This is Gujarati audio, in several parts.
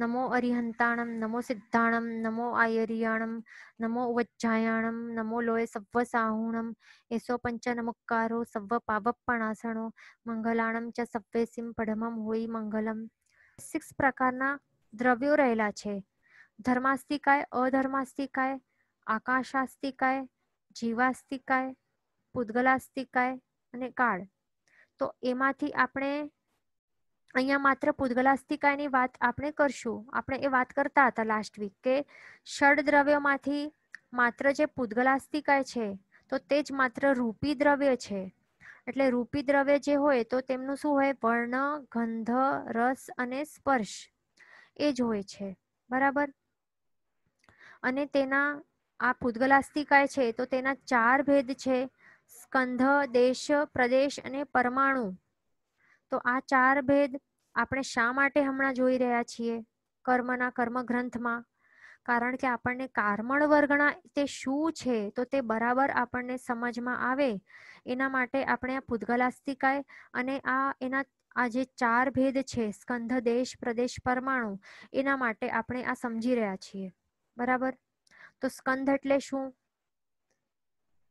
નમો અરિહંતાણમ નમો સિદ્ધાણમ નમો આયરિયાણમ નમો ઉવજ્જાયાણમ નમો લોય સવ સાહુણમ એસો પંચ નમુકારો સવ્વ પાવપણાસણો મંગલાણમ ચ સવ્વેસિમ પઢમમ હોઈ મંગલમ સિક્સ પ્રકારના દ્રવ્યો રહેલા છે ધર્માસ્તિકાય અધર્માસ્તિકાય આકાશાસ્તિકાય જીવાસ્તિકાય પૂદગલાસ્તિકાય અને કાળ તો એમાંથી આપણે અહીંયા માત્ર પૂદગલાસ્તિકાની વાત આપણે કરશું આપણે એ વાત કરતા હતા લાસ્ટ વીક કે ષડ દ્રવ્યોમાંથી માત્ર જે પૂદગલાસ્તિકાય છે તો તે જ માત્ર રૂપી દ્રવ્ય છે એટલે રૂપી દ્રવ્ય જે હોય તો તેમનું શું હોય વર્ણ ગંધ રસ અને સ્પર્શ એ જ હોય છે બરાબર અને તેના આ પૂદગલાસ્તિકાય છે તો તેના ચાર ભેદ છે સ્કંધ દેશ પ્રદેશ અને પરમાણુ તો આ ચાર ભેદ આપણે શા માટે હમણાં જોઈ રહ્યા છીએ કર્મના કર્મગ્રંથમાં કારણ કે આપણને કારમણ વર્ગણા તે શું છે તો તે બરાબર આપણને સમજમાં આવે એના માટે આપણે આ પૂદગલાસ્તિકાય અને આ એના આ જે ચાર ભેદ છે સ્કંધ દેશ પ્રદેશ પરમાણુ એના માટે આપણે આ સમજી રહ્યા છીએ બરાબર તો સ્કંધ એટલે શું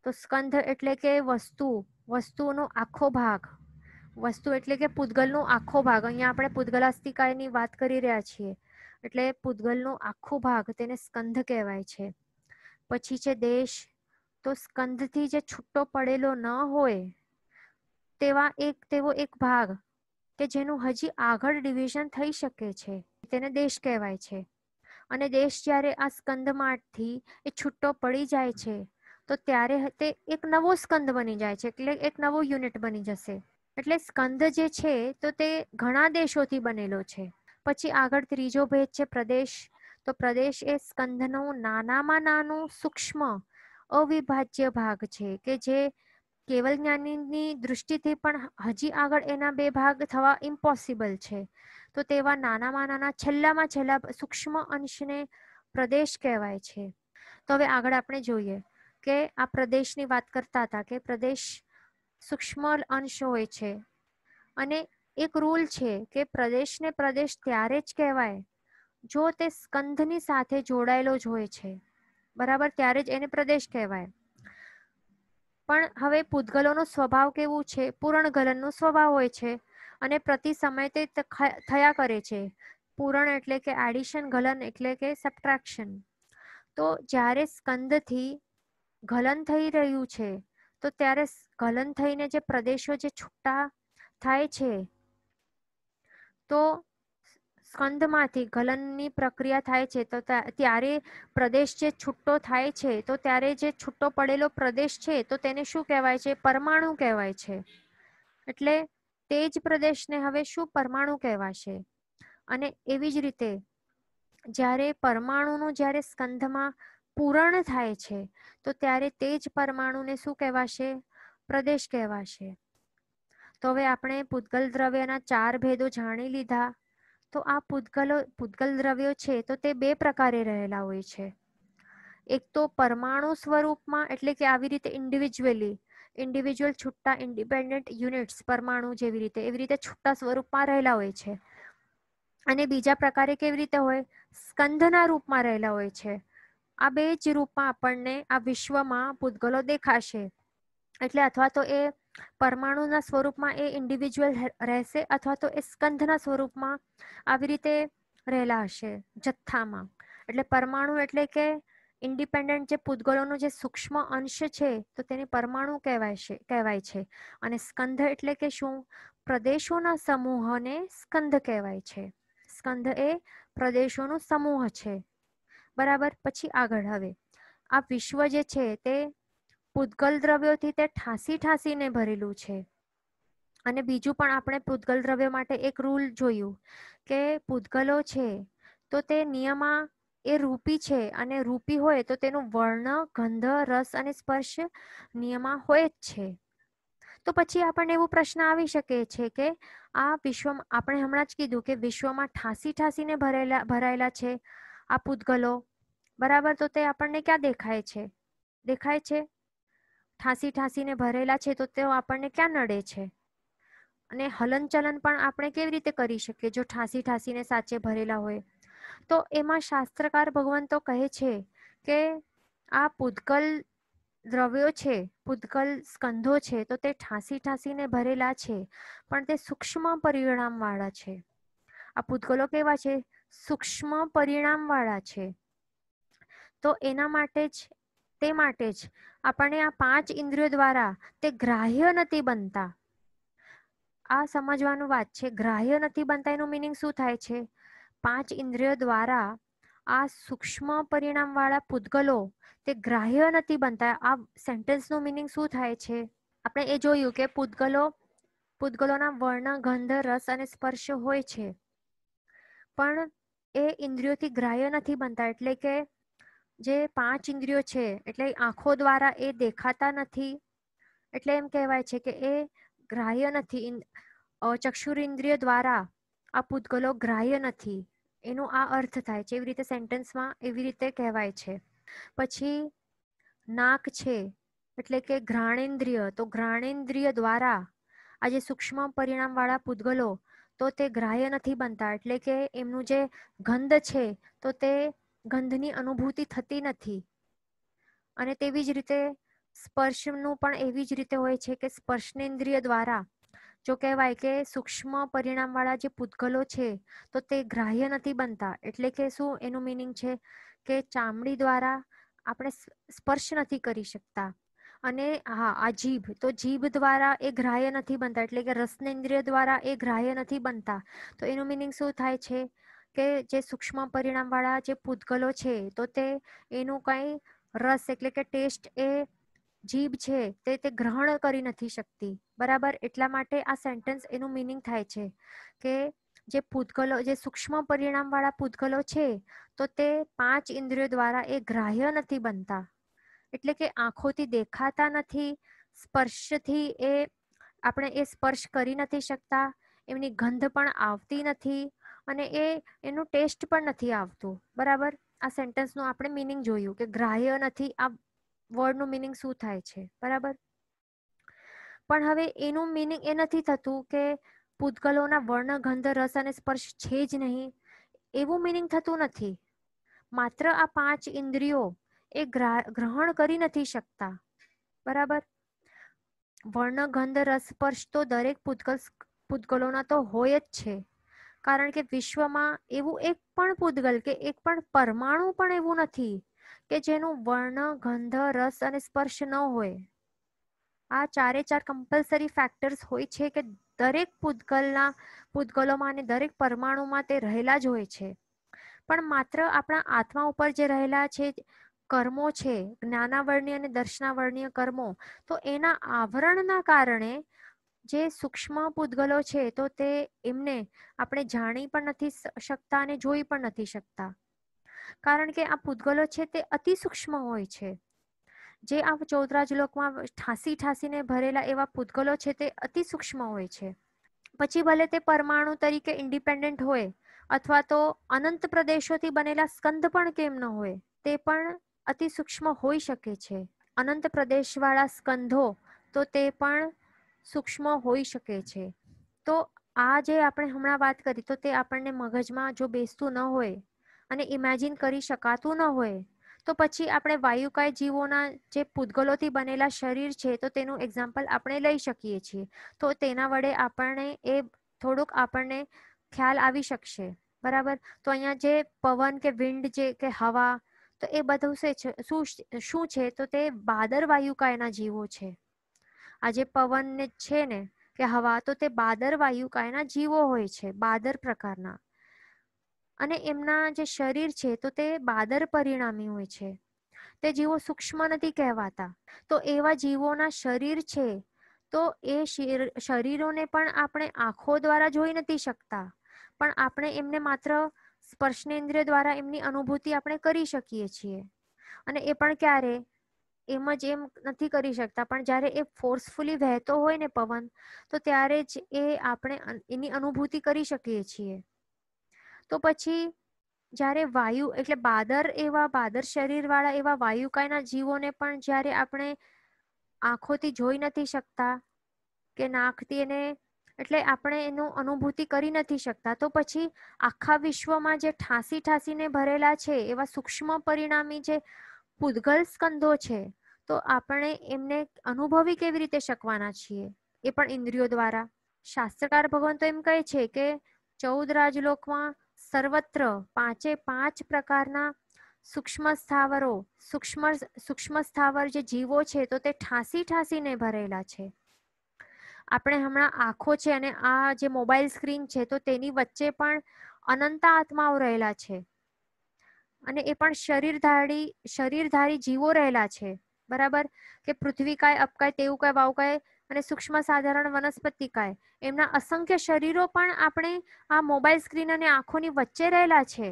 તો સ્કંધ એટલે કે વસ્તુ વસ્તુનો આખો ભાગ વસ્તુ એટલે કે પૂતગલનો આખો ભાગ અહીંયા આપણે પૂતગલાસ્તિકાયની વાત કરી રહ્યા છીએ એટલે પૂતગલનો આખો ભાગ તેને સ્કંધ કહેવાય છે પછી છે દેશ તો સ્કંધથી જે છૂટો પડેલો ન હોય તેવા એક તેવો એક ભાગ કે જેનું હજી આગળ ડિવિઝન થઈ શકે છે તેને દેશ કહેવાય છે અને દેશ જ્યારે આ સ્કંદમાંથી એ છૂટો પડી જાય છે તો ત્યારે તે એક નવો સ્કંદ બની જાય છે એટલે એક નવો યુનિટ બની જશે એટલે સ્કંદ જે છે તો તે ઘણા દેશોથી બનેલો છે પછી આગળ ત્રીજો ભેદ છે પ્રદેશ તો પ્રદેશ એ સ્કંદનું નાનામાં નાનું સૂક્ષ્મ અવિભાજ્ય ભાગ છે કે જે કેવલ જ્ઞાનીની દૃષ્ટિથી પણ હજી આગળ એના બે ભાગ થવા ઇમ્પોસિબલ છે તો તેવા નાનામાં નાના છેલ્લામાં છેલ્લા સૂક્ષ્મ અંશને પ્રદેશ કહેવાય છે તો હવે આગળ આપણે જોઈએ કે આ પ્રદેશની વાત કરતા હતા કે પ્રદેશ સૂક્ષ્મ અંશ હોય છે અને એક રૂલ છે કે પ્રદેશને પ્રદેશ ત્યારે જ કહેવાય જો તે સ્કંધની સાથે જોડાયેલો જ હોય છે બરાબર ત્યારે જ એને પ્રદેશ કહેવાય પણ હવે પૂતગલોનો સ્વભાવ કેવું છે પૂરણ ગલનનો સ્વભાવ હોય છે અને પ્રતિ સમય તે થયા કરે છે પૂરણ એટલે કે એડિશન ગલન એટલે કે સબટ્રેક્શન તો જ્યારે સ્કંદથી ગલન થઈ રહ્યું છે તો ત્યારે ગલન થઈને જે પ્રદેશો જે છૂટા થાય છે તો સ્કંદમાંથી ગલનની પ્રક્રિયા થાય છે તો ત્યારે પ્રદેશ જે છૂટો થાય છે તો ત્યારે જે છૂટો પડેલો પ્રદેશ છે તો તેને શું કહેવાય છે પરમાણુ કહેવાય છે એટલે તે જ પ્રદેશને હવે શું પરમાણુ કહેવાશે અને એવી જ રીતે જ્યારે પરમાણુનું જ્યારે સ્કંધમાં પૂરણ થાય છે તો ત્યારે તે જ પરમાણુને શું કહેવાશે પ્રદેશ કહેવાશે તો હવે આપણે પૂતગલ દ્રવ્યના ચાર ભેદો જાણી લીધા તો આ પૂતગલો પૂતગલ દ્રવ્યો છે તો તે બે પ્રકારે રહેલા હોય છે એક તો પરમાણુ સ્વરૂપમાં એટલે કે આવી રીતે ઇન્ડિવિજ્યુઅલી ઇન્ડિવિજ્યુઅલ છૂટા ઇન્ડિપેન્ડન્ટ યુનિટ્સ પરમાણુ જેવી રીતે એવી રીતે છૂટા સ્વરૂપમાં રહેલા હોય છે અને બીજા પ્રકારે કેવી રીતે હોય સ્કંધના રૂપમાં રહેલા હોય છે આ બે જ રૂપમાં આપણને આ વિશ્વમાં ભૂતગલો દેખાશે એટલે અથવા તો એ પરમાણુના સ્વરૂપમાં એ ઇન્ડિવિજ્યુઅલ રહેશે અથવા તો એ સ્કંધના સ્વરૂપમાં આવી રીતે રહેલા હશે જથ્થામાં એટલે પરમાણુ એટલે કે ઇન્ડિપેન્ડન્ટ જે પૂતગલોનો જે સૂક્ષ્મ અંશ છે તો તેને પરમાણુ કહેવાય છે કહેવાય છે અને સ્કંધ એટલે કે શું પ્રદેશોના સમૂહને સ્કંધ કહેવાય છે સ્કંધ એ પ્રદેશોનો સમૂહ છે બરાબર પછી આગળ હવે આ વિશ્વ જે છે તે પૂતગલ દ્રવ્યોથી તે ઠાંસી ઠાંસીને ભરેલું છે અને બીજું પણ આપણે પૂતગલ દ્રવ્ય માટે એક રૂલ જોયું કે પૂતગલો છે તો તે નિયમાં એ રૂપી છે અને રૂપી હોય તો તેનું વર્ણ ગંધ રસ અને સ્પર્શ નિયમાં હોય જ છે તો પછી આપણને એવો પ્રશ્ન આવી શકે છે કે આ વિશ્વમાં આપણે હમણાં જ કીધું કે વિશ્વમાં ઠાસી ઠાસીને ભરેલા ભરાયેલા છે આ પૂતગલો બરાબર તો તે આપણને ક્યાં દેખાય છે દેખાય છે ઠાંસી ઠાંસીને ભરેલા છે તો તેઓ આપણને ક્યાં નડે છે અને હલનચલન પણ આપણે કેવી રીતે કરી શકીએ જો ઠાંસી ઠાંસીને સાચે ભરેલા હોય તો એમાં શાસ્ત્રકાર ભગવંતો કહે છે કે આ પૂતગલ દ્રવ્યો છે પૂતગલ સ્કંધો છે તો તે ઠાંસી ઠાંસીને ભરેલા છે પણ તે સૂક્ષ્મ પરિણામવાળા છે આ પૂતગલો કેવા છે સૂક્ષ્મ પરિણામવાળા છે તો એના માટે જ તે માટે જ આપણે આ પાંચ ઇન્દ્રિયો દ્વારા તે ગ્રાહ્ય નથી બનતા આ સમજવાનું વાત છે ગ્રાહ્ય નથી બનતા એનું મિનિંગ શું થાય છે પાંચ ઇન્દ્રિયો દ્વારા આ સૂક્ષ્મ પરિણામવાળા પૂતગલો તે ગ્રાહ્ય નથી બનતા આ સેન્ટેન્સનું મિનિંગ શું થાય છે આપણે એ જોયું કે પૂતગલો પૂતગલોના વર્ણ ગંધ રસ અને સ્પર્શ હોય છે પણ એ ઇન્દ્રિયોથી ગ્રાહ્ય નથી બનતા એટલે કે જે પાંચ ઇન્દ્રિયો છે એટલે આંખો દ્વારા એ દેખાતા નથી એટલે એમ કહેવાય છે કે એ ગ્રાહ્ય નથી ચક્ષુર ઇન્દ્રિય દ્વારા આ પૂતગલો ગ્રાહ્ય નથી એનો આ અર્થ થાય છે એવી રીતે સેન્ટેન્સમાં એવી રીતે કહેવાય છે પછી નાક છે એટલે કે ઘ્રાણેન્દ્રિય તો ઘ્રાણેન્દ્રિય દ્વારા આ જે સૂક્ષ્મ પરિણામવાળા પૂતગલો તો તે ગ્રાહ્ય નથી બનતા એટલે કે એમનું જે ગંધ છે તો તે ગંધની અનુભૂતિ થતી નથી અને તેવી જ રીતે સ્પર્શનું પણ એવી જ રીતે હોય છે કે સ્પર્શનેન્દ્રિય દ્વારા જો કહેવાય કે સૂક્ષ્મ પરિણામવાળા જે પૂતગલો છે તો તે ગ્રાહ્ય નથી બનતા એટલે કે શું એનું મિનિંગ છે કે ચામડી દ્વારા આપણે સ્પર્શ નથી કરી શકતા અને હા આ જીભ તો જીભ દ્વારા એ ગ્રાહ્ય નથી બનતા એટલે કે રસનેન્દ્રિય દ્વારા એ ગ્રાહ્ય નથી બનતા તો એનું મિનિંગ શું થાય છે કે જે સૂક્ષ્મ પરિણામવાળા જે પૂતગલો છે તો તે એનું કંઈ રસ એટલે કે ટેસ્ટ એ જીભ છે તે તે ગ્રહણ કરી નથી શકતી બરાબર એટલા માટે આ સેન્ટેન્સ એનું મિનિંગ થાય છે કે જે પૂતગલો જે સૂક્ષ્મ પરિણામવાળા પૂતગલો છે તો તે પાંચ ઇન્દ્રિયો દ્વારા એ ગ્રાહ્ય નથી બનતા એટલે કે આંખોથી દેખાતા નથી સ્પર્શથી એ આપણે એ સ્પર્શ કરી નથી શકતા એમની ગંધ પણ આવતી નથી અને એ એનું ટેસ્ટ પણ નથી આવતું બરાબર આ સેન્ટેન્સનું આપણે મિનિંગ જોયું કે ગ્રાહ્ય નથી આ વર્ડનું મિનિંગ શું થાય છે બરાબર પણ હવે એનું મિનિંગ એ નથી થતું કે પૂતગલોના વર્ણ ગંધ રસ અને સ્પર્શ છે જ નહીં એવું મિનિંગ થતું નથી માત્ર આ પાંચ ઇન્દ્રિયો એ ગ્રહણ કરી નથી શકતા બરાબર વર્ણ ગંધ રસ સ્પર્શ તો દરેક પૂતગલ પૂતગલોના તો હોય જ છે કારણ કે વિશ્વમાં એવું એક પણ પૂતગલ કે એક પણ પરમાણુ પણ એવું નથી કે જેનું વર્ણ ગંધ રસ અને સ્પર્શ ન હોય આ ચારે ચાર કમ્પલસરી ફેક્ટર્સ હોય છે કે દરેક પૂતગલના પૂતગલોમાં અને દરેક પરમાણુમાં તે રહેલા જ હોય છે પણ માત્ર આપણા આત્મા ઉપર જે રહેલા છે કર્મો છે જ્ઞાનાવર્ણીય અને દર્શનાવર્ણીય કર્મો તો એના આવરણના કારણે જે સૂક્ષ્મ પૂતગલો છે તો તે એમને આપણે જાણી પણ નથી શકતા અને જોઈ પણ નથી શકતા કારણ કે આ પૂતગલો છે તે અતિ સૂક્ષ્મ હોય છે જે આ ચૌદરાજ લોકમાં ઠાસી ઠાસીને ભરેલા એવા પૂતગલો છે તે અતિ સૂક્ષ્મ હોય છે પછી ભલે તે પરમાણુ તરીકે ઇન્ડિપેન્ડન્ટ હોય અથવા તો અનંત પ્રદેશોથી બનેલા સ્કંદ પણ કેમ ન હોય તે પણ અતિ સૂક્ષ્મ હોઈ શકે છે અનંત પ્રદેશવાળા સ્કંધો તો તે પણ સૂક્ષ્મ હોઈ શકે છે તો આ જે આપણે હમણાં વાત કરી તો તે આપણને મગજમાં જો બેસતું ન હોય અને ઇમેજિન કરી શકાતું ન હોય તો પછી આપણે વાયુકાય જીવોના જે પૂતગલોથી બનેલા શરીર છે તો તેનું એક્ઝામ્પલ આપણે લઈ શકીએ છીએ તો તેના વડે આપણને એ થોડુંક આપણને ખ્યાલ આવી શકશે બરાબર તો અહીંયા જે પવન કે વિન્ડ જે કે હવા તો એ બધું શું શું છે તો તે બાદર વાયુકા એના જીવો છે આ જે પવનને છે ને કે હવા તો તે બાદર વાયુકા એના જીવો હોય છે બાદર પ્રકારના અને એમના જે શરીર છે તો તે બાદર પરિણામી હોય છે તે જીવો સૂક્ષ્મ નથી કહેવાતા તો એવા જીવોના શરીર છે તો એ શરીરોને પણ આપણે આંખો દ્વારા જોઈ નથી શકતા પણ આપણે એમને માત્ર સ્પર્શનેન્દ્રિય દ્વારા એમની અનુભૂતિ આપણે કરી શકીએ છીએ અને એ પણ ક્યારે એમ જ એમ નથી કરી શકતા પણ જ્યારે એ ફોર્સફુલી વહેતો હોય ને પવન તો ત્યારે જ એ આપણે એની અનુભૂતિ કરી શકીએ છીએ તો પછી જ્યારે વાયુ એટલે બાદર એવા બાદર શરીરવાળા એવા વાયુકાયના જીવોને પણ જ્યારે આપણે આંખોથી જોઈ નથી શકતા કે નાકથી એને એટલે આપણે એનું અનુભૂતિ કરી નથી શકતા તો પછી આખા વિશ્વમાં જે ઠાંસી ઠાંસીને ભરેલા છે એવા સૂક્ષ્મ પરિણામી જે પૂદગલ સ્કંધો છે તો આપણે એમને અનુભવી કેવી રીતે શકવાના છીએ એ પણ ઇન્દ્રિયો દ્વારા શાસ્ત્રકાર ભગવાન તો એમ કહે છે કે ચૌદ રાજલોકમાં સર્વત્ર પાંચે પાંચ પ્રકારના સૂક્ષ્મ સ્થાવરો સૂક્ષ્મ સૂક્ષ્મ સ્થાવર જે જીવો છે તો તે ઠાંસી ઠાંસીને ભરેલા છે આપણે હમણાં આંખો છે અને આ જે મોબાઈલ સ્ક્રીન છે તો તેની વચ્ચે પણ અનંત આત્માઓ રહેલા છે અને એ પણ શરીરધારી શરીરધારી જીવો રહેલા છે બરાબર કે પૃથ્વી કાય અપકાય તેવું વાવ કાય અને સૂક્ષ્મ સાધારણ વનસ્પતિ કાય એમના અસંખ્ય શરીરો પણ આપણે આ મોબાઈલ સ્ક્રીન અને આંખોની વચ્ચે રહેલા છે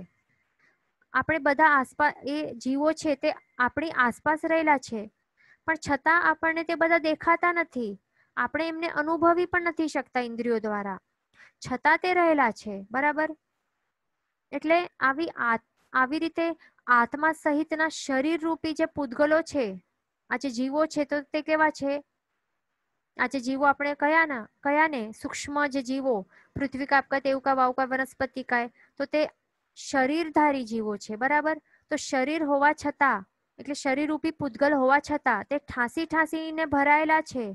આપણે બધા આસપાસ એ જીવો છે તે આપણી આસપાસ રહેલા છે પણ છતાં આપણને તે બધા દેખાતા નથી આપણે એમને અનુભવી પણ નથી શકતા ઇન્દ્રિયો દ્વારા છતાં તે રહેલા છે બરાબર એટલે આવી આવી રીતે આત્મા સહિતના શરીર રૂપી જે પૂતગલો છે આજે જીવો છે તો તે કેવા છે આજે જીવો આપણે કયાના કયાને સૂક્ષ્મ જે જીવો પૃથ્વી તેવું તેવકા વાવકા વનસ્પતિ કાય તો તે શરીરધારી જીવો છે બરાબર તો શરીર હોવા છતાં એટલે શરીર રૂપી પૂતગલ હોવા છતાં તે ઠાંસી ઠાંસીને ભરાયેલા છે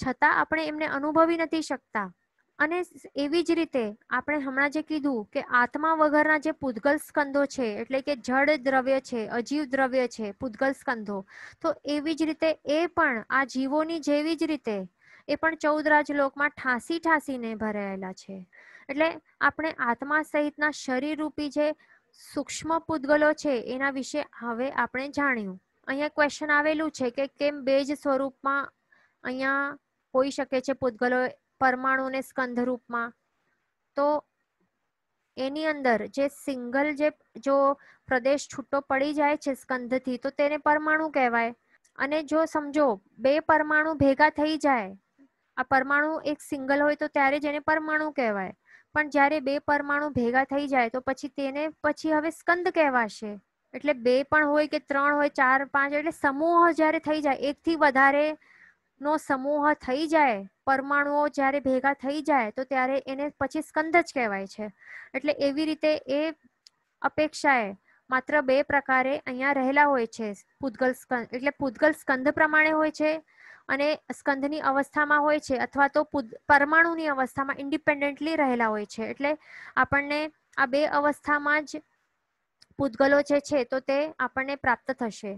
છતાં આપણે એમને અનુભવી નથી શકતા અને એવી જ રીતે આપણે હમણાં જે કીધું કે આત્મા વગરના જે પૂદગલ સ્કંદો છે એટલે કે જળ દ્રવ્ય છે અજીવ દ્રવ્ય છે પૂદગલ સ્કંદો તો એવી જ રીતે એ પણ આ જીવોની જેવી જ રીતે એ પણ ચૌદરાજ લોકમાં ઠાસી ઠાસીને ભરાયેલા છે એટલે આપણે આત્મા સહિતના શરીર રૂપી જે સૂક્ષ્મ પૂદગલો છે એના વિશે હવે આપણે જાણ્યું અહીંયા ક્વેશ્ચન આવેલું છે કે કેમ બે જ સ્વરૂપમાં અહીંયા હોઈ શકે છે પૂતગલો પરમાણુને સ્કંધ રૂપમાં તો એની અંદર જે સિંગલ જે જો પ્રદેશ છૂટો પડી જાય છે સ્કંધથી તો તેને પરમાણુ કહેવાય અને જો સમજો બે પરમાણુ ભેગા થઈ જાય આ પરમાણુ એક સિંગલ હોય તો ત્યારે જ એને પરમાણુ કહેવાય પણ જ્યારે બે પરમાણુ ભેગા થઈ જાય તો પછી તેને પછી હવે સ્કંદ કહેવાશે એટલે બે પણ હોય કે ત્રણ હોય ચાર પાંચ એટલે સમૂહ જ્યારે થઈ જાય એકથી વધારે નો સમૂહ થઈ જાય પરમાણુઓ જ્યારે ભેગા થઈ જાય તો ત્યારે એને પછી સ્કંદ જ કહેવાય છે એટલે એવી રીતે એ અપેક્ષાએ માત્ર બે પ્રકારે અહીંયા રહેલા હોય છે પૂતગલ સ્કંદ એટલે પૂતગલ સ્કંદ પ્રમાણે હોય છે અને સ્કંદની અવસ્થામાં હોય છે અથવા તો પરમાણુની અવસ્થામાં ઇન્ડિપેન્ડન્ટલી રહેલા હોય છે એટલે આપણને આ બે અવસ્થામાં જ પૂતગલો જે છે તો તે આપણને પ્રાપ્ત થશે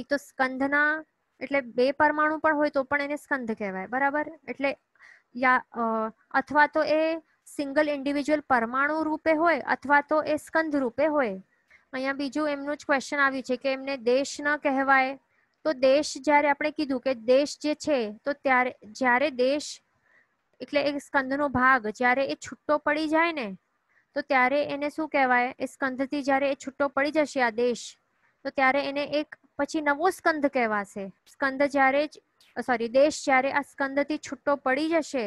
એક તો સ્કંદના એટલે બે પરમાણુ પણ હોય તો પણ એને સ્કંધ કહેવાય બરાબર એટલે યા અથવા તો એ સિંગલ ઇન્ડિવિજ્યુઅલ પરમાણુ રૂપે હોય અથવા તો એ સ્કંધ રૂપે હોય અહીંયા બીજું એમનું જ ક્વેશ્ચન આવ્યું છે કે એમને દેશ ન કહેવાય તો દેશ જ્યારે આપણે કીધું કે દેશ જે છે તો ત્યારે જ્યારે દેશ એટલે એ સ્કંધનો ભાગ જ્યારે એ છૂટો પડી જાય ને તો ત્યારે એને શું કહેવાય એ સ્કંધથી જ્યારે એ છૂટો પડી જશે આ દેશ તો ત્યારે એને એક પછી નવો સ્કંદ કહેવાશે સ્કંદ જ્યારે સોરી દેશ જ્યારે આ સ્કંદથી છૂટો પડી જશે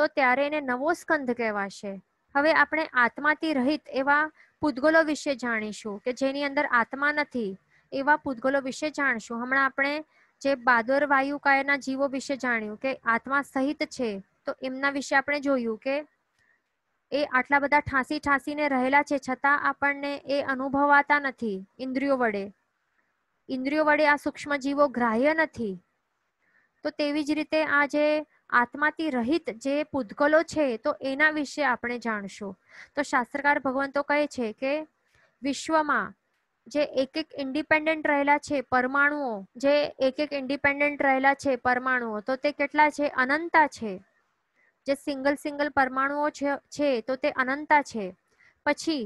તો ત્યારે એને નવો સ્કંદ કહેવાશે હવે આપણે આત્માથી રહિત એવા પૂતગોલો વિશે જાણીશું કે જેની અંદર આત્મા નથી એવા પૂતગોલો વિશે જાણશું હમણાં આપણે જે બાદર વાયુ કાયના જીવો વિશે જાણ્યું કે આત્મા સહિત છે તો એમના વિશે આપણે જોયું કે એ આટલા બધા ઠાંસી ઠાંસીને રહેલા છે છતાં આપણને એ અનુભવાતા નથી ઇન્દ્રિયો વડે ઇન્દ્રિયો વડે આ સૂક્ષ્મ જીવો ગ્રાહ્ય નથી તો તેવી જ રીતે આ જે આત્માથી રહિત જે પૂતગલો છે તો એના વિશે આપણે જાણશું તો શાસ્ત્રકાર ભગવંતો કહે છે કે વિશ્વમાં જે એક એક ઇન્ડિપેન્ડન્ટ રહેલા છે પરમાણુઓ જે એક એક ઇન્ડિપેન્ડન્ટ રહેલા છે પરમાણુઓ તો તે કેટલા છે અનંતા છે જે સિંગલ સિંગલ પરમાણુઓ છે તો તે અનંતા છે પછી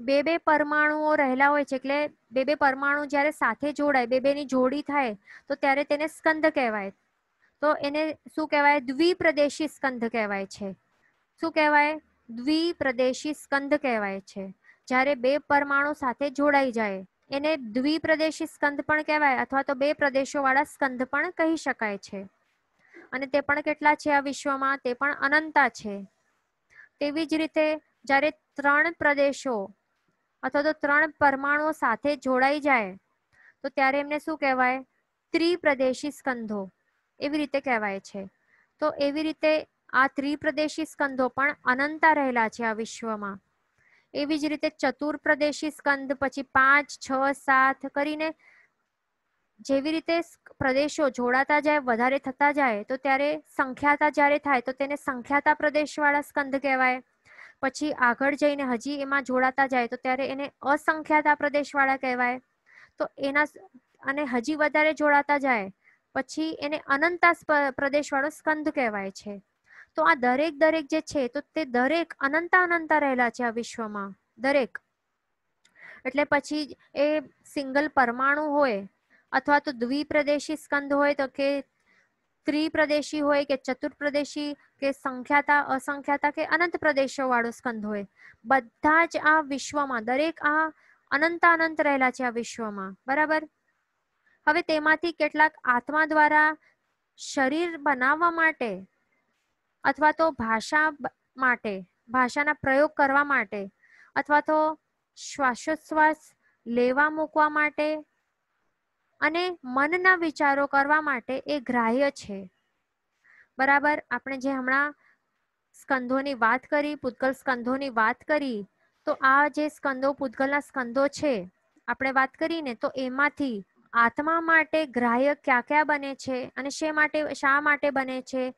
બે બે પરમાણુઓ રહેલા હોય છે એટલે બે બે પરમાણુ જ્યારે સાથે જોડાય બે બેની જોડી થાય તો ત્યારે તેને સ્કંદ કહેવાય તો એને શું કહેવાય દ્વિપ્રદેશી સ્કંદ કહેવાય છે શું કહેવાય દ્વિપ્રદેશી સ્કંદ કહેવાય છે જ્યારે બે પરમાણુ સાથે જોડાઈ જાય એને દ્વિપ્રદેશી સ્કંદ પણ કહેવાય અથવા તો બે પ્રદેશોવાળા સ્કંદ પણ કહી શકાય છે અને તે પણ કેટલા છે આ વિશ્વમાં તે પણ અનંતા છે તેવી જ રીતે જ્યારે ત્રણ પ્રદેશો અથવા તો ત્રણ પરમાણુઓ સાથે જોડાઈ જાય તો ત્યારે એમને શું કહેવાય ત્રિપ્રદેશી સ્કંધો એવી રીતે કહેવાય છે તો એવી રીતે આ ત્રિપ્રદેશી સ્કંધો પણ અનંતા રહેલા છે આ વિશ્વમાં એવી જ રીતે ચતુર પ્રદેશી સ્કંદ પછી પાંચ છ સાત કરીને જેવી રીતે પ્રદેશો જોડાતા જાય વધારે થતા જાય તો ત્યારે સંખ્યાતા જ્યારે થાય તો તેને સંખ્યાતા પ્રદેશવાળા સ્કંદ કહેવાય પછી આગળ જઈને હજી એમાં જોડાતા જાય તો ત્યારે એને અસંખ્યાતા પ્રદેશવાળા કહેવાય તો એના અને હજી વધારે જોડાતા જાય પછી એને અનંતા પ્રદેશવાળો સ્કંધ કહેવાય છે તો આ દરેક દરેક જે છે તો તે દરેક અનંતા અનંતા રહેલા છે આ વિશ્વમાં દરેક એટલે પછી એ સિંગલ પરમાણુ હોય અથવા તો દ્વિપ્રદેશી સ્કંદ હોય તો કે ત્રિપ્રદેશી હોય કે ચતુર્પ્રદેશી કે સંખ્યાતા અસંખ્યાતા કે અનંત પ્રદેશો વાળો સ્કંદ હોય બધા જ આ વિશ્વમાં દરેક આ અનંત અનંત રહેલા છે આ વિશ્વમાં બરાબર હવે તેમાંથી કેટલાક આત્મા દ્વારા શરીર બનાવવા માટે અથવા તો ભાષા માટે ભાષાના પ્રયોગ કરવા માટે અથવા તો શ્વાસોશ્વાસ લેવા મૂકવા માટે અને મનના વિચારો કરવા માટે એ ગ્રાહ્ય છે બરાબર આપણે જે હમણાં સ્કંધોની વાત કરી પૂતગલ સ્કંધોની વાત કરી તો આ જે સ્કંદો પૂતગલના સ્કંદો છે આપણે વાત કરીને તો એમાંથી આત્મા માટે ગ્રાહ્ય ક્યાં ક્યાં બને છે અને શે માટે શા માટે બને છે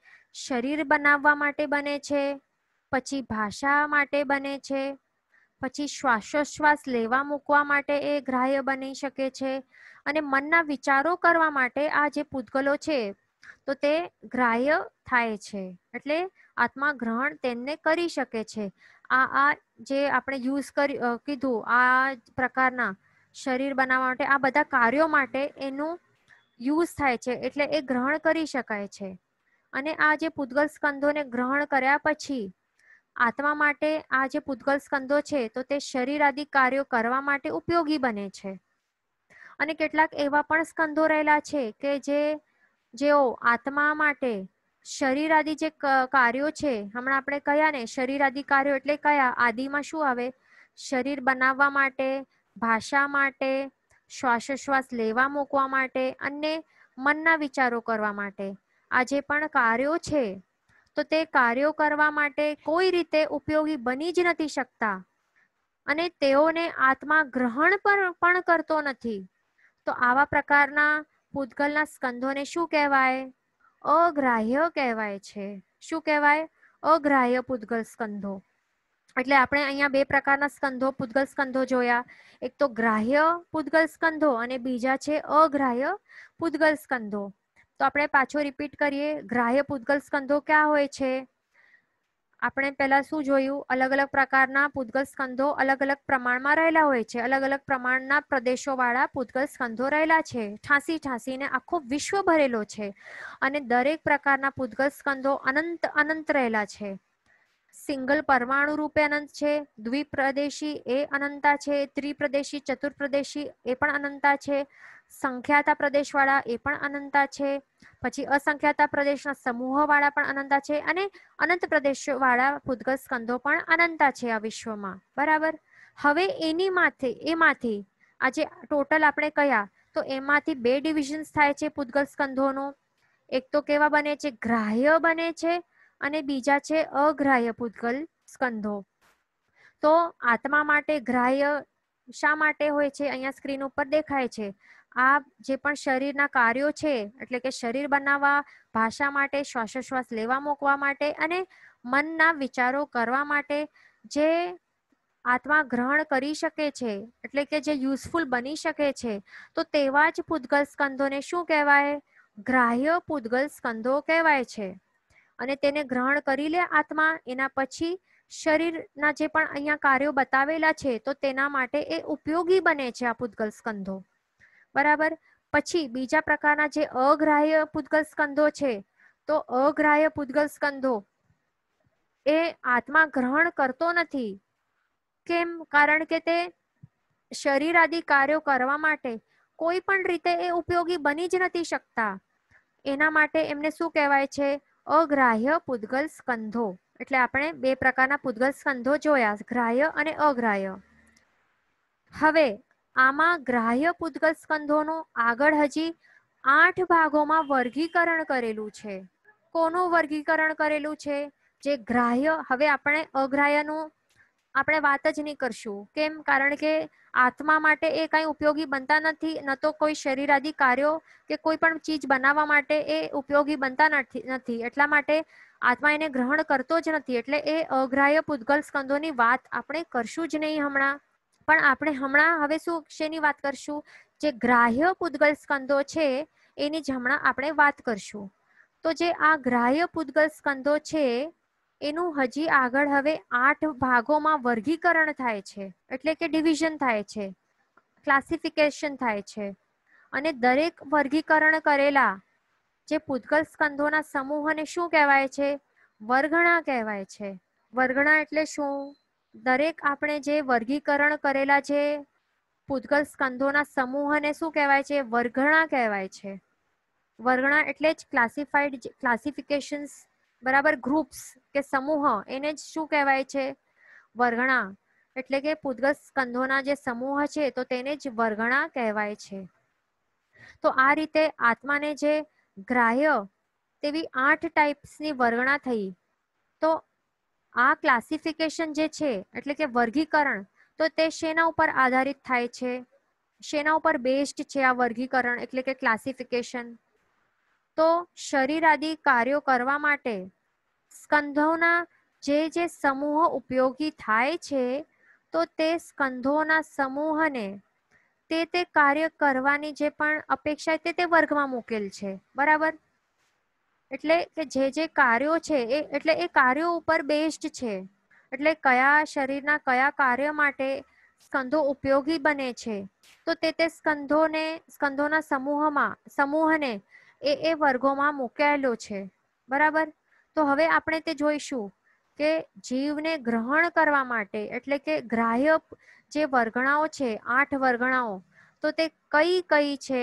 શરીર બનાવવા માટે બને છે પછી ભાષા માટે બને છે પછી શ્વાસોશ્વાસ લેવા મૂકવા માટે એ ગ્રાહ્ય બની શકે છે અને મનના વિચારો કરવા માટે આ જે પૂતગલો છે તો તે ગ્રાહ્ય થાય છે એટલે આત્મા ગ્રહણ તેમને કરી શકે છે આ આ જે આપણે યુઝ કરી કીધું આ પ્રકારના શરીર બનાવવા માટે આ બધા કાર્યો માટે એનું યુઝ થાય છે એટલે એ ગ્રહણ કરી શકાય છે અને આ જે પૂતગલ સ્કંધોને ગ્રહણ કર્યા પછી આત્મા માટે આ જે પૂતગલ સ્કંધો છે તો તે શરીર આદિ કાર્યો કરવા માટે ઉપયોગી બને છે અને કેટલાક એવા પણ સ્કંધો રહેલા છે કે જે જેઓ આત્મા માટે શરીર આદિ જે કાર્યો છે હમણાં આપણે કયા ને શરીર આદિ કાર્યો એટલે કયા આદિમાં શું આવે શરીર બનાવવા માટે ભાષા માટે શ્વાસોશ્વાસ લેવા મૂકવા માટે અને મનના વિચારો કરવા માટે આ જે પણ કાર્યો છે તો તે કાર્યો કરવા માટે કોઈ રીતે ઉપયોગી બની જ નથી શકતા અને તેઓને આત્મા ગ્રહણ પણ કરતો નથી તો આવા પ્રકારના પૂતગલના સ્કંધોને શું કહેવાય અગ્રાહ્ય કહેવાય છે શું કહેવાય અગ્રાહ્ય પૂતગલ સ્કંધો એટલે આપણે અહીંયા બે પ્રકારના સ્કંધો પૂતગલ સ્કંધો જોયા એક તો ગ્રાહ્ય પૂતગલ સ્કંધો અને બીજા છે અગ્રાહ્ય પૂતગલ સ્કંધો તો આપણે પાછો રિપીટ કરીએ ગ્રાહ્ય પૂતગલ સ્કંધો ક્યાં હોય છે આપણે પહેલાં શું જોયું અલગ અલગ પ્રકારના પૂતગલ સ્કંધો અલગ અલગ પ્રમાણમાં રહેલા હોય છે અલગ અલગ પ્રમાણના પ્રદેશોવાળા પૂતગલ સ્કંધો રહેલા છે ઠાંસી ઠાંસીને આખો વિશ્વ ભરેલો છે અને દરેક પ્રકારના પૂતગલ સ્કંધો અનંત અનંત રહેલા છે સિંગલ પરમાણુ રૂપે અનંત છે દ્વિપ્રદેશી એ અનંતા છે ત્રિપ્રદેશી ચતુર્પ્રદેશી એ પણ અનંતા છે સંખ્યાતા પ્રદેશવાળા એ પણ અનંતા છે પછી અસંખ્યાતા પ્રદેશના સમૂહવાળા પણ અનંતા છે અને અનંત પ્રદેશવાળા ભૂતગલ સ્કંધો પણ અનંતા છે આ વિશ્વમાં બરાબર હવે એની માથે એમાંથી આજે ટોટલ આપણે કયા તો એમાંથી બે ડિવિઝન્સ થાય છે ભૂતગલ સ્કંધોનું એક તો કેવા બને છે ગ્રાહ્ય બને છે અને બીજા છે અગ્રાહ્ય ભૂતગલ સ્કંધો તો આત્મા માટે ગ્રાહ્ય શા માટે હોય છે અહીંયા સ્ક્રીન ઉપર દેખાય છે આ જે પણ શરીરના કાર્યો છે એટલે કે શરીર બનાવવા ભાષા માટે શ્વાસોશ્વાસ લેવા મૂકવા માટે અને મનના વિચારો કરવા માટે જે આત્મા ગ્રહણ કરી શકે છે એટલે કે જે યુઝફુલ બની શકે છે તો તેવા જ પૂતગલ સ્કંધોને શું કહેવાય ગ્રાહ્ય પૂતગલ સ્કંધો કહેવાય છે અને તેને ગ્રહણ કરી લે આત્મા એના પછી શરીરના જે પણ અહીંયા કાર્યો બતાવેલા છે તો તેના માટે એ ઉપયોગી બને છે આ પૂતગલ સ્કંધો બરાબર પછી બીજા પ્રકારના જે અગ્રાહ્ય પૂતગલ સ્કંધો છે તો અગ્રાહ્ય પૂતગલ સ્કંધો એ આત્મા ગ્રહણ કરતો નથી કેમ કારણ કે તે શરીર આદિ કાર્યો કરવા માટે કોઈ પણ રીતે એ ઉપયોગી બની જ નથી શકતા એના માટે એમને શું કહેવાય છે અગ્રાહ્ય પૂતગલ સ્કંધો એટલે આપણે બે પ્રકારના પૂતગલ સ્કંધો જોયા ગ્રાહ્ય અને અગ્રાહ્ય હવે આમાં ગ્રાહ્ય પૂદગલ સ્કંધોનું આગળ હજી આઠ ભાગોમાં વર્ગીકરણ કરેલું છે કોનું વર્ગીકરણ કરેલું છે જે ગ્રાહ્ય હવે આપણે અગ્રાહ્યનું આપણે વાત જ નહીં કરશું કેમ કારણ કે આત્મા માટે એ કાંઈ ઉપયોગી બનતા નથી ન તો કોઈ શરીરાદી કાર્યો કે કોઈ પણ ચીજ બનાવવા માટે એ ઉપયોગી બનતા નથી એટલા માટે આત્મા એને ગ્રહણ કરતો જ નથી એટલે એ અગ્રાહ્ય પૂદગલ સ્કંધોની વાત આપણે કરશું જ નહીં હમણાં પણ આપણે હમણાં હવે શું શેની વાત કરશું જે ગ્રાહ્ય પૂદગલ સ્કંદો છે એની જ હમણાં આપણે વાત કરશું તો જે આ ગ્રાહ્ય પૂદગલ સ્કંદો છે એનું હજી આગળ હવે આઠ ભાગોમાં વર્ગીકરણ થાય છે એટલે કે ડિવિઝન થાય છે ક્લાસિફિકેશન થાય છે અને દરેક વર્ગીકરણ કરેલા જે પૂતગલ સ્કંધોના સમૂહને શું કહેવાય છે વર્ગણા કહેવાય છે વર્ગણા એટલે શું દરેક આપણે જે વર્ગીકરણ કરેલા છે પૂતગલ સ્કંધોના સમૂહને શું કહેવાય છે વર્ગણા કહેવાય છે વર્ગણા એટલે જ ક્લાસિફાઈડ ક્લાસિફિકેશન્સ બરાબર ગ્રુપ્સ કે સમૂહ એને જ શું કહેવાય છે વર્ગણા એટલે કે પૂતગલ સ્કંધોના જે સમૂહ છે તો તેને જ વર્ગણા કહેવાય છે તો આ રીતે આત્માને જે ગ્રાહ્ય તેવી આઠ ટાઈપ્સની વર્ગણા થઈ તો આ ક્લાસિફિકેશન જે છે એટલે કે વર્ગીકરણ તો તે શેના ઉપર આધારિત થાય છે શેના ઉપર બેસ્ડ છે આ વર્ગીકરણ એટલે કે ક્લાસિફિકેશન તો શરીર આદિ કાર્યો કરવા માટે સ્કંધોના જે જે સમૂહ ઉપયોગી થાય છે તો તે સ્કંધોના સમૂહને તે તે કાર્ય કરવાની જે પણ અપેક્ષા તે તે વર્ગમાં મૂકેલ છે બરાબર એટલે કે જે જે કાર્યો છે એ એટલે એ કાર્યો ઉપર બેસ્ડ છે એટલે કયા શરીરના કયા કાર્ય માટે સ્કંધો ઉપયોગી બને છે તો તે તે સ્કંધોને સ્કંધોના સમૂહમાં સમૂહને એ એ વર્ગોમાં મૂકેલો છે બરાબર તો હવે આપણે તે જોઈશું કે જીવને ગ્રહણ કરવા માટે એટલે કે ગ્રાહ્ય જે વર્ગણાઓ છે આઠ વર્ગણાઓ તો તે કઈ કઈ છે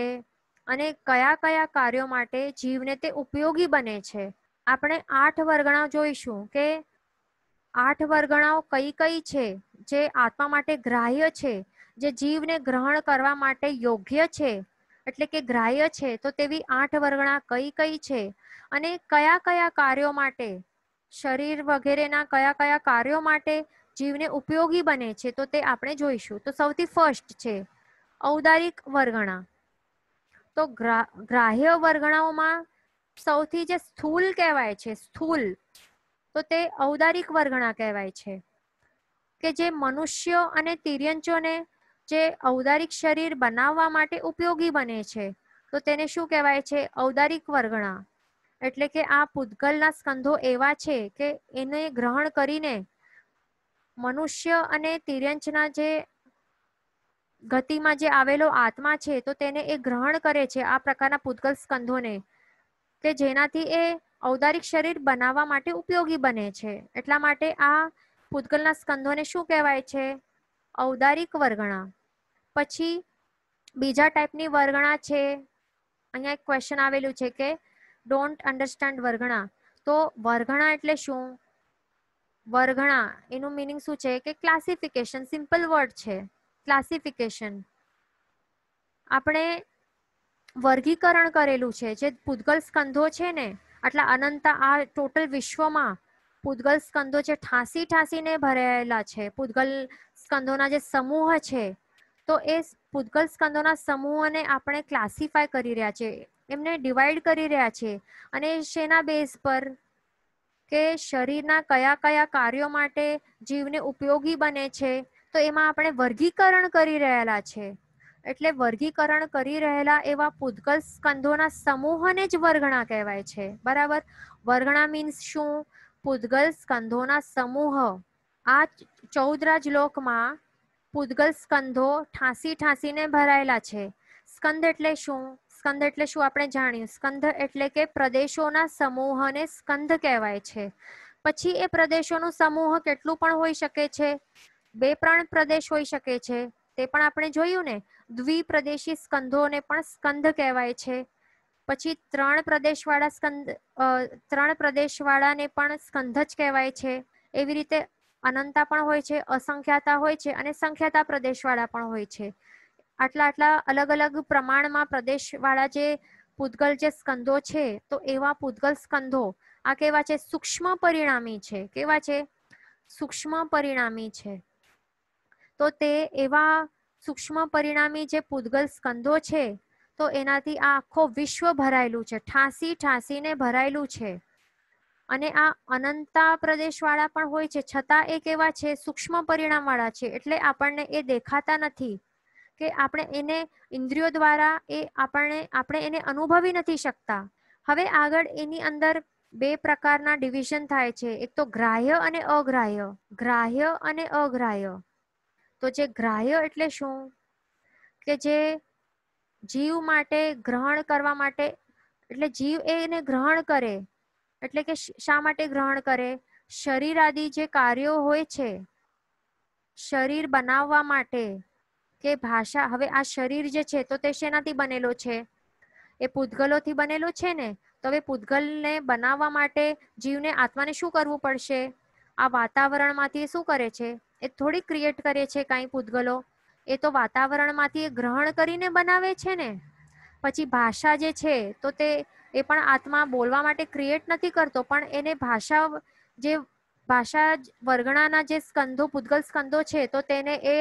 અને કયા કયા કાર્યો માટે જીવને તે ઉપયોગી બને છે આપણે આઠ વર્ગણા જોઈશું કે આઠ વર્ગણાઓ કઈ કઈ છે જે આત્મા માટે ગ્રાહ્ય છે જે જીવને ગ્રહણ કરવા માટે યોગ્ય છે એટલે કે ગ્રાહ્ય છે તો તેવી આઠ વર્ગણા કઈ કઈ છે અને કયા કયા કાર્યો માટે શરીર વગેરેના કયા કયા કાર્યો માટે જીવને ઉપયોગી બને છે તો તે આપણે જોઈશું તો સૌથી ફર્સ્ટ છે ઔદારિક વર્ગણા તો ગ્રાહ્ય વર્ગણાઓમાં સૌથી જે સ્થૂલ કહેવાય છે સ્થૂલ તો તે ઔદારિક વર્ગણા કહેવાય છે કે જે મનુષ્યો અને તિર્યંચોને જે ઔદારિક શરીર બનાવવા માટે ઉપયોગી બને છે તો તેને શું કહેવાય છે ઔદારિક વર્ગણા એટલે કે આ પૂતગલના સ્કંધો એવા છે કે એને ગ્રહણ કરીને મનુષ્ય અને તિર્યંચના જે ગતિમાં જે આવેલો આત્મા છે તો તેને એ ગ્રહણ કરે છે આ પ્રકારના પૂતગલ સ્કંધોને કે જેનાથી એ ઔદારિક શરીર બનાવવા માટે ઉપયોગી બને છે એટલા માટે આ પૂતગલના સ્કંધોને શું કહેવાય છે ઔદારિક વર્ગણા પછી બીજા ટાઈપની વર્ગણા છે અહીંયા એક ક્વેશ્ચન આવેલું છે કે ડોન્ટ અન્ડરસ્ટેન્ડ વર્ગણા તો વર્ગણા એટલે શું વર્ગણા એનું મિનિંગ શું છે કે ક્લાસિફિકેશન સિમ્પલ વર્ડ છે ક્લાસિફિકેશન આપણે વર્ગીકરણ કરેલું છે જે પૂતગલ સ્કંધો છે ને આટલા અનંત આ ટોટલ વિશ્વમાં પૂતગલ સ્કંધો જે ઠાંસી ઠાંસીને ભરેલા છે પૂતગલ સ્કંધોના જે સમૂહ છે તો એ પૂતગલ સ્કંધોના સમૂહને આપણે ક્લાસિફાય કરી રહ્યા છે એમને ડિવાઈડ કરી રહ્યા છે અને શેના બેઝ પર કે શરીરના કયા કયા કાર્યો માટે જીવને ઉપયોગી બને છે તો એમાં આપણે વર્ગીકરણ કરી રહેલા છે એટલે વર્ગીકરણ કરી રહેલા એવા પૂતગલ સ્કંધોના સમૂહને જ વર્ગણા કહેવાય છે બરાબર વર્ગણા મીન્સ શું પૂતગલ સ્કંધોના સમૂહ આ ચૌદરાજ લોકમાં પૂતગલ સ્કંધો ઠાંસી ઠાંસીને ભરાયેલા છે સ્કંધ એટલે શું સ્કંધ એટલે શું આપણે જાણ્યું સ્કંધ એટલે કે પ્રદેશોના સમૂહને સ્કંધ કહેવાય છે પછી એ પ્રદેશોનું સમૂહ કેટલું પણ હોઈ શકે છે બે ત્રણ પ્રદેશ હોઈ શકે છે તે પણ આપણે જોયું ને દ્વિપ્રદેશી સ્કંધોને પણ સ્કંધ કહેવાય છે પછી ત્રણ પ્રદેશવાળા સ્કંધ ત્રણ પ્રદેશવાળાને પણ સ્કંધ જ કહેવાય છે એવી રીતે અનંતા પણ હોય છે અસંખ્યાતા હોય છે અને સંખ્યાતા પ્રદેશવાળા પણ હોય છે આટલા આટલા અલગ અલગ પ્રમાણમાં પ્રદેશવાળા જે પૂતગલ જે સ્કંધો છે તો એવા પૂતગલ સ્કંધો આ કેવા છે સૂક્ષ્મ પરિણામી છે કેવા છે સૂક્ષ્મ પરિણામી છે તો તે એવા સૂક્ષ્મ પરિણામી જે પૂદગલ સ્કંદો છે તો એનાથી આ આખો વિશ્વ ભરાયેલું છે ઠાંસી ઠાંસીને ભરાયેલું છે અને આ અનંતા પ્રદેશવાળા પણ હોય છે છતાં એ કેવા છે સૂક્ષ્મ પરિણામવાળા છે એટલે આપણને એ દેખાતા નથી કે આપણે એને ઇન્દ્રિયો દ્વારા એ આપણને આપણે એને અનુભવી નથી શકતા હવે આગળ એની અંદર બે પ્રકારના ડિવિઝન થાય છે એક તો ગ્રાહ્ય અને અગ્રાહ્ય ગ્રાહ્ય અને અગ્રાહ્ય તો જે ગ્રાહ્ય એટલે શું કે જે જીવ માટે ગ્રહણ કરવા માટે એટલે જીવ એને ગ્રહણ કરે એટલે કે શા માટે ગ્રહણ કરે શરીર આદિ જે કાર્યો હોય છે શરીર બનાવવા માટે કે ભાષા હવે આ શરીર જે છે તો તે શેનાથી બનેલો છે એ પૂતગલોથી બનેલો છે ને તો હવે પૂતગલને બનાવવા માટે જીવને આત્માને શું કરવું પડશે આ વાતાવરણમાંથી શું કરે છે એ થોડી ક્રિએટ કરે છે કાંઈ પૂતગલો એ તો વાતાવરણમાંથી એ ગ્રહણ કરીને બનાવે છે ને પછી ભાષા જે છે તો તે એ પણ આત્મા બોલવા માટે ક્રિએટ નથી કરતો પણ એને ભાષા જે ભાષા વર્ગણાના જે સ્કંધો પૂતગલ સ્કંધો છે તો તેને એ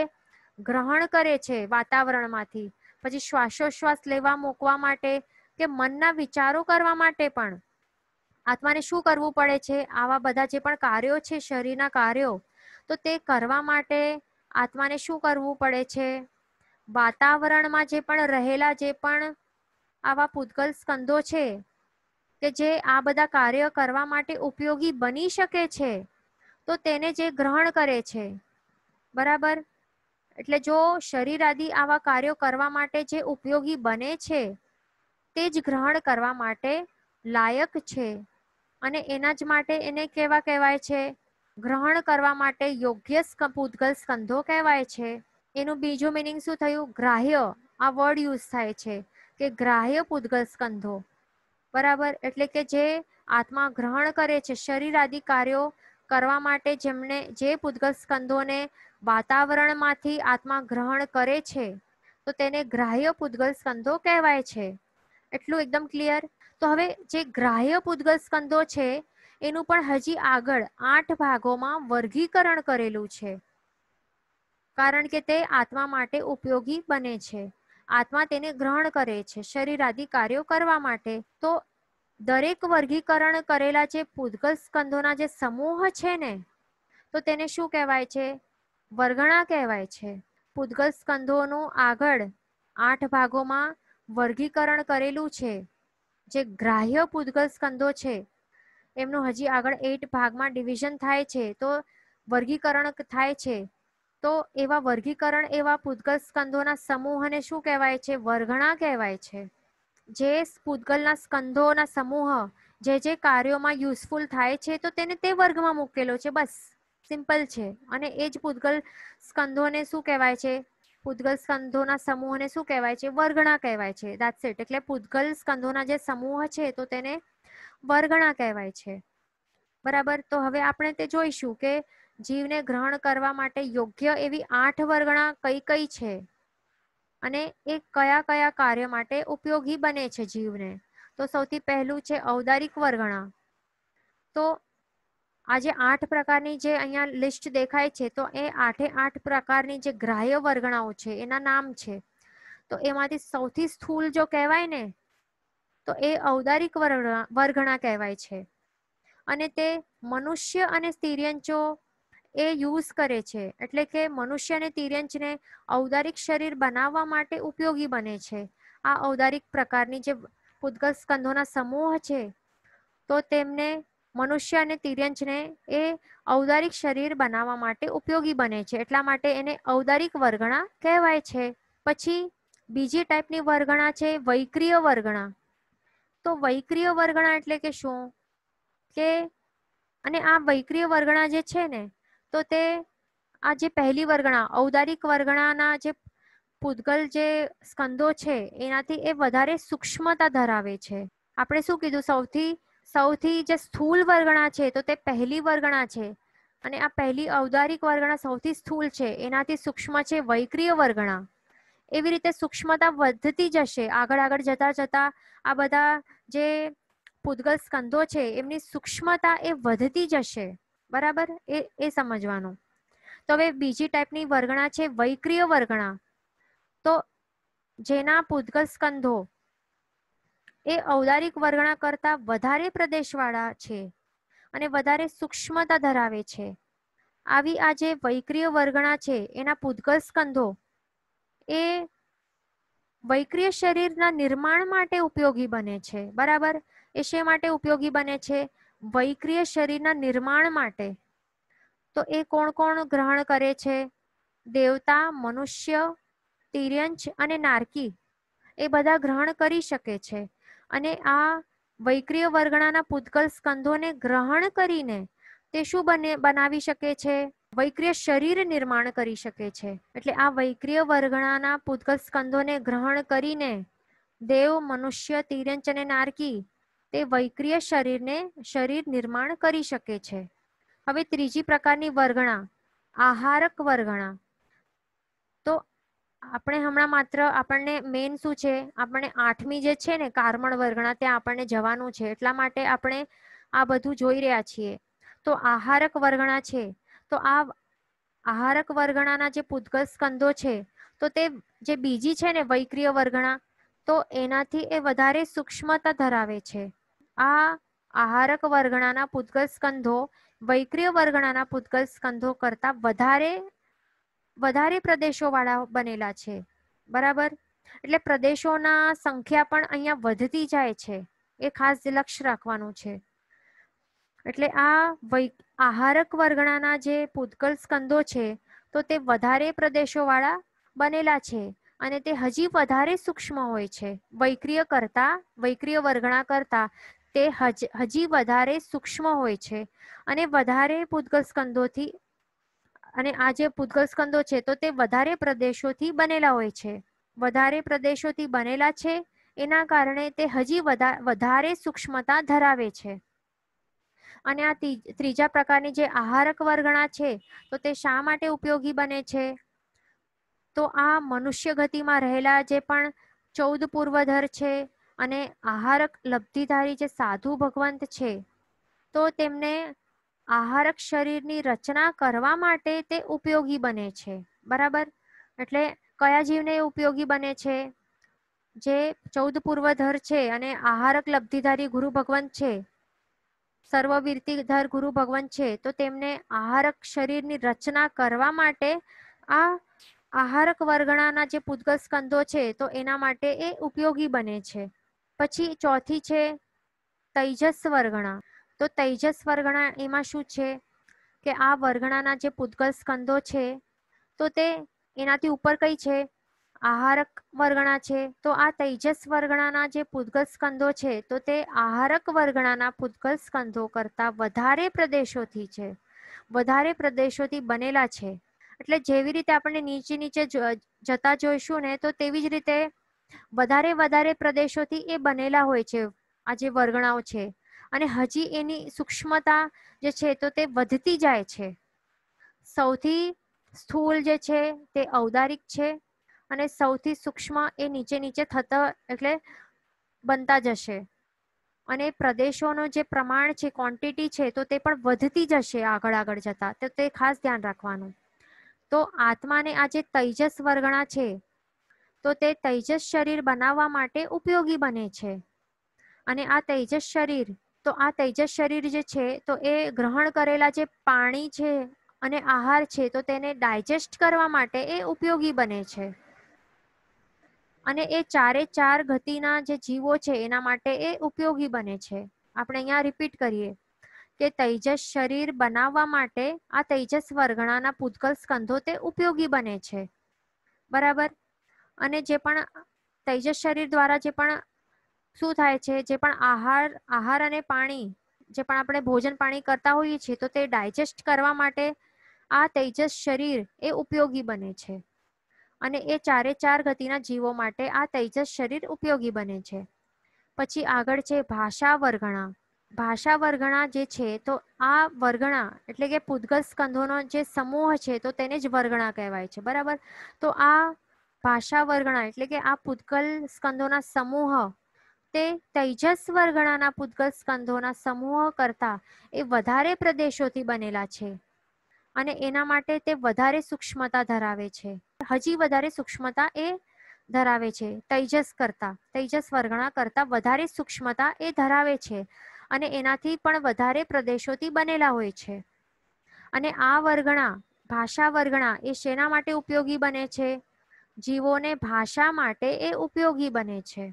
ગ્રહણ કરે છે વાતાવરણમાંથી પછી શ્વાસોશ્વાસ લેવા મૂકવા માટે કે મનના વિચારો કરવા માટે પણ આત્માને શું કરવું પડે છે આવા બધા જે પણ કાર્યો છે શરીરના કાર્યો તો તે કરવા માટે આત્માને શું કરવું પડે છે વાતાવરણમાં જે પણ રહેલા જે પણ આવા પૂતગલ સ્કંદો છે કે જે આ બધા કાર્ય કરવા માટે ઉપયોગી બની શકે છે તો તેને જે ગ્રહણ કરે છે બરાબર એટલે જો શરીર આદિ આવા કાર્યો કરવા માટે જે ઉપયોગી બને છે તે જ ગ્રહણ કરવા માટે લાયક છે અને એના જ માટે એને કેવા કહેવાય છે ગ્રહણ કરવા માટે યોગ્ય પૂતગલ સ્કંધો કહેવાય છે એનું બીજું મિનિંગ શું થયું ગ્રાહ્ય આ વર્ડ યુઝ થાય છે કે ગ્રાહ્ય પૂતગલ સ્કંધો બરાબર એટલે કે જે આત્મા ગ્રહણ કરે છે શરીર આદિ કાર્યો કરવા માટે જેમણે જે પૂતગલ સ્કંધોને વાતાવરણમાંથી આત્મા ગ્રહણ કરે છે તો તેને ગ્રાહ્ય પૂતગલ સ્કંધો કહેવાય છે એટલું એકદમ ક્લિયર તો હવે જે ગ્રાહ્ય પૂતગલ સ્કંધો છે એનું પણ હજી આગળ આઠ ભાગોમાં વર્ગીકરણ કરેલું છે કારણ કે તે આત્મા માટે ઉપયોગી બને છે આત્મા તેને ગ્રહણ કરે છે શરીર આદિ કાર્યો કરવા માટે તો દરેક વર્ગીકરણ કરેલા જે પૂદગલ સ્કંધોના જે સમૂહ છે ને તો તેને શું કહેવાય છે વર્ગણા કહેવાય છે પૂદગલ સ્કંધોનું આગળ આઠ ભાગોમાં વર્ગીકરણ કરેલું છે જે ગ્રાહ્ય પૂદગલ સ્કંધો છે એમનું હજી આગળ એઇટ ભાગમાં ડિવિઝન થાય છે તો વર્ગીકરણ થાય છે તો એવા વર્ગીકરણ એવા પૂતગલ સ્કંધોના સમૂહને શું કહેવાય છે વર્ગણા કહેવાય છે જે પૂતગલના સ્કંધોના સમૂહ જે જે કાર્યોમાં યુઝફુલ થાય છે તો તેને તે વર્ગમાં મૂકેલો છે બસ સિમ્પલ છે અને એ જ પૂતગલ સ્કંધોને શું કહેવાય છે પૂતગલ સ્કંધોના સમૂહને શું કહેવાય છે વર્ગણા કહેવાય છે દાટ્સ ઇટ એટલે પૂતગલ સ્કંધોના જે સમૂહ છે તો તેને વરગણા કહેવાય છે બરાબર તો હવે આપણે તે જોઈશું કે જીવને ગ્રહણ કરવા માટે યોગ્ય એવી આઠ વર્ગણા કઈ કઈ છે અને એ કયા કયા કાર્ય માટે ઉપયોગી બને છે જીવને તો સૌથી પહેલું છે ઔદારિક વરગણા તો આજે આઠ પ્રકારની જે અહીંયા લિસ્ટ દેખાય છે તો એ આઠે આઠ પ્રકારની જે ગ્રાહ્ય વર્ગણાઓ છે એના નામ છે તો એમાંથી સૌથી સ્થૂલ જો કહેવાય ને તો એ ઔદારિક વર્ગણા કહેવાય છે અને તે મનુષ્ય અને સ્તિર્યંચો એ યુઝ કરે છે એટલે કે મનુષ્ય અને તિર્યંચને ઔદારિક શરીર બનાવવા માટે ઉપયોગી બને છે આ ઔદારિક પ્રકારની જે પૂદગલ સ્કંધોના સમૂહ છે તો તેમને મનુષ્ય અને તિર્યંચને એ ઔદારિક શરીર બનાવવા માટે ઉપયોગી બને છે એટલા માટે એને ઔદારિક વર્ગણા કહેવાય છે પછી બીજી ટાઈપની વર્ગણા છે વૈક્રિય વર્ગણા તો વૈક્રિય વર્ગણા એટલે કે શું કે અને આ વૈક્રિય વર્ગણા જે છે ને તો તે આ જે પહેલી વર્ગણા ઔદારિક વર્ગણાના જે પૂતગલ જે સ્કંદો છે એનાથી એ વધારે સૂક્ષ્મતા ધરાવે છે આપણે શું કીધું સૌથી સૌથી જે સ્થૂલ વર્ગણા છે તો તે પહેલી વર્ગણા છે અને આ પહેલી ઔદારિક વર્ગણા સૌથી સ્થૂલ છે એનાથી સૂક્ષ્મ છે વૈક્રિય વર્ગણા એવી રીતે સૂક્ષ્મતા વધતી જશે આગળ આગળ જતા જતા આ બધા જે પૂતગલ સ્કંધો છે એમની સૂક્ષ્મતા એ વધતી જશે બરાબર એ એ સમજવાનું તો હવે બીજી ટાઈપની વર્ગણા છે વૈક્રિય વર્ગણા તો જેના પૂતગલ સ્કંધો એ ઔદારિક વર્ગણા કરતાં વધારે પ્રદેશવાળા છે અને વધારે સૂક્ષ્મતા ધરાવે છે આવી આ જે વૈક્રિય વર્ગણા છે એના પૂતગલ સ્કંધો એ વૈક્રિય શરીરના નિર્માણ માટે ઉપયોગી બને છે બરાબર એ શે માટે ઉપયોગી બને છે વૈક્રિય શરીરના નિર્માણ માટે તો એ કોણ કોણ ગ્રહણ કરે છે દેવતા મનુષ્ય તિર્યંચ અને નારકી એ બધા ગ્રહણ કરી શકે છે અને આ વૈક્રિય વર્ગણાના પૂતગલ સ્કંધોને ગ્રહણ કરીને તે શું બને બનાવી શકે છે વૈક્રિય શરીર નિર્માણ કરી શકે છે એટલે આ વૈક્રિય વર્ગણાના પૂતગલ સ્કંદોને ગ્રહણ કરીને દેવ મનુષ્ય તિરંચ અને નારકી તે વૈક્રિય શરીરને શરીર નિર્માણ કરી શકે છે હવે ત્રીજી પ્રકારની વર્ગણા આહારક વર્ગણા તો આપણે હમણાં માત્ર આપણને મેઇન શું છે આપણને આઠમી જે છે ને કારમણ વર્ગણા ત્યાં આપણને જવાનું છે એટલા માટે આપણે આ બધું જોઈ રહ્યા છીએ તો આહારક વર્ગણા છે તો આ આહારક વર્ગણાના જે પૂતગલ સ્કંદો છે તો તે જે બીજી છે ને વૈક્રિય વર્ગણા તો એનાથી એ વધારે સૂક્ષ્મતા ધરાવે છે આ આહારક વર્ગણાના પૂતગલ સ્કંધો વૈક્રિય વર્ગણાના પૂતગલ સ્કંધો કરતાં વધારે વધારે પ્રદેશોવાળા બનેલા છે બરાબર એટલે પ્રદેશોના સંખ્યા પણ અહીંયા વધતી જાય છે એ ખાસ લક્ષ રાખવાનું છે એટલે આ આહારક વર્ગણાના જે પૂતગલ સ્કંદો છે તો તે વધારે પ્રદેશોવાળા બનેલા છે અને તે હજી વધારે સૂક્ષ્મ હોય છે વૈક્રિય કરતા વૈક્રિય વર્ગણા કરતા તે હજી વધારે સૂક્ષ્મ હોય છે અને વધારે પૂતગલ સ્કંદોથી અને આ જે પૂતગલ સ્કંદો છે તો તે વધારે પ્રદેશોથી બનેલા હોય છે વધારે પ્રદેશોથી બનેલા છે એના કારણે તે હજી વધારે સૂક્ષ્મતા ધરાવે છે અને આ ત્રીજા પ્રકારની જે આહારક વર્ગણા છે તો તે શા માટે ઉપયોગી બને છે તો આ મનુષ્ય ગતિમાં રહેલા જે પણ ચૌદ પૂર્વધર છે અને આહારક લબ્ધિધારી જે સાધુ ભગવંત છે તો તેમને આહારક શરીરની રચના કરવા માટે તે ઉપયોગી બને છે બરાબર એટલે કયા જીવને ઉપયોગી બને છે જે ચૌદ પૂર્વધર છે અને આહારક લબ્ધિધારી ગુરુ ભગવંત છે સર્વવીરતીધર ગુરુ ભગવાન છે તો તેમને આહારક શરીરની રચના કરવા માટે આ આહારક વર્ગણાના જે પૂદગલ સ્કંદો છે તો એના માટે એ ઉપયોગી બને છે પછી ચોથી છે તૈજસ વર્ગણા તો તૈજસ વર્ગણા એમાં શું છે કે આ વર્ગણાના જે પૂદગલ સ્કંદો છે તો તે એનાથી ઉપર કઈ છે આહારક વર્ગણા છે તો આ તૈજસ વર્ગણાના જે પૂતગલ સ્કંધો છે તો તે આહારક વર્ગણાના પૂતગલ સ્કંધો કરતાં વધારે પ્રદેશોથી છે વધારે પ્રદેશોથી બનેલા છે એટલે જેવી રીતે આપણને નીચે નીચે જતા જોઈશું ને તો તેવી જ રીતે વધારે વધારે પ્રદેશોથી એ બનેલા હોય છે આ જે વર્ગણાઓ છે અને હજી એની સૂક્ષ્મતા જે છે તો તે વધતી જાય છે સૌથી સ્થૂળ જે છે તે ઔદારિક છે અને સૌથી સૂક્ષ્મ એ નીચે નીચે થતા એટલે બનતા જશે અને પ્રદેશોનો જે પ્રમાણ છે ક્વોન્ટિટી છે તો તે પણ વધતી જશે આગળ આગળ જતાં તો તે ખાસ ધ્યાન રાખવાનું તો આત્માને આ જે તૈજસ વર્ગણા છે તો તે તૈજસ શરીર બનાવવા માટે ઉપયોગી બને છે અને આ તૈજસ શરીર તો આ તૈજસ શરીર જે છે તો એ ગ્રહણ કરેલા જે પાણી છે અને આહાર છે તો તેને ડાયજેસ્ટ કરવા માટે એ ઉપયોગી બને છે અને એ ચારે ચાર ગતિના જે જીવો છે એના માટે એ ઉપયોગી બને છે આપણે અહીંયા રિપીટ કરીએ કે તૈજસ શરીર બનાવવા માટે આ તૈજસ વર્ગણાના પૂતકલ સ્કંધો તે ઉપયોગી બને છે બરાબર અને જે પણ તૈજસ શરીર દ્વારા જે પણ શું થાય છે જે પણ આહાર આહાર અને પાણી જે પણ આપણે ભોજન પાણી કરતા હોઈએ છીએ તો તે ડાયજેસ્ટ કરવા માટે આ તૈજસ શરીર એ ઉપયોગી બને છે અને એ ચારે ચાર ગતિના જીવો માટે આ તૈજસ શરીર ઉપયોગી બને છે પછી આગળ છે ભાષા વર્ગણા ભાષા વર્ગણા જે છે તો આ વર્ગણા એટલે કે પૂદગલ સ્કંધોનો જે સમૂહ છે તો તેને જ વર્ગણા કહેવાય છે બરાબર તો આ ભાષા વર્ગણા એટલે કે આ પૂદગલ સ્કંધોના સમૂહ તે તૈજસ વર્ગણાના પૂદગલ સ્કંધોના સમૂહ કરતા એ વધારે પ્રદેશોથી બનેલા છે અને એના માટે તે વધારે સૂક્ષ્મતા ધરાવે છે હજી વધારે સૂક્ષ્મતા એ ધરાવે છે તૈજસ કરતા તૈજસ વર્ગણા કરતા વધારે સૂક્ષ્મતા એ ધરાવે છે અને એનાથી પણ વધારે પ્રદેશોથી બનેલા હોય છે અને આ વર્ગણા ભાષા વર્ગણા એ શેના માટે ઉપયોગી બને છે જીવોને ભાષા માટે એ ઉપયોગી બને છે